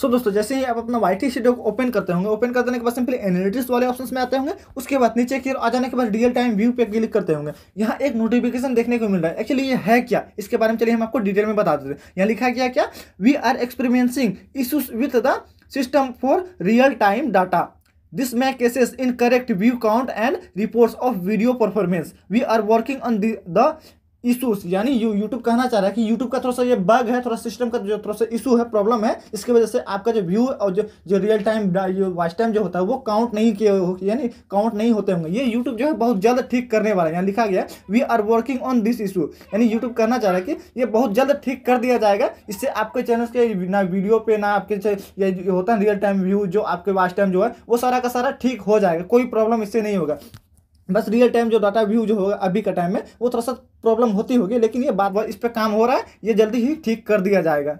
सो so, दोस्तों जैसे ही आप अपना वाई टी को ओपन करते होंगे ओपन करने के बाद सिंपली एनालिटिक्स वाले ऑप्शंस में आते होंगे उसके बाद नीचे की ओर आ जाने के बाद रियल टाइम व्यू पे क्लिक करते होंगे यहाँ एक नोटिफिकेशन देखने को मिल रहा है एक्चुअली ये है क्या इसके बारे में चलिए हम आपको डिटेल में बता देते हैं यहाँ लिखा गया क्या we are experiencing issues with the system for real time data This may cases incorrect view count and reports of video performance. We are working on the, the issues यानी यू यूट्यूब कहना चाह रहा है कि YouTube का थोड़ा सा ये बग है थोड़ा सिस्टम का जो थोड़ा सा इशू है प्रॉब्लम है इसकी वजह से आपका जो व्यू और जो जो रियल टाइम जो वाच टाइम जो होता है वो काउंट नहीं किए यानी काउंट नहीं होते होंगे ये यूट्यूब जो है बहुत जल्द ठीक करने वाला है यहाँ लिखा गया we are working on this issue यानी यूट्यूब कहना चाह रहा है कि ये बहुत जल्द ठीक कर दिया जाएगा इससे आपके चैनल के ना वीडियो पे ना आपके ये होता है रियल टाइम व्यू जो आपके वाच टाइम जो है वो सारा का सारा ठीक हो जाएगा कोई प्रॉब्लम इससे नहीं होगा बस रियल टाइम जो डाटा व्यू जो होगा अभी का टाइम में वो थोड़ा सा प्रॉब्लम होती होगी लेकिन ये बार बार इस पर काम हो रहा है ये जल्दी ही ठीक कर दिया जाएगा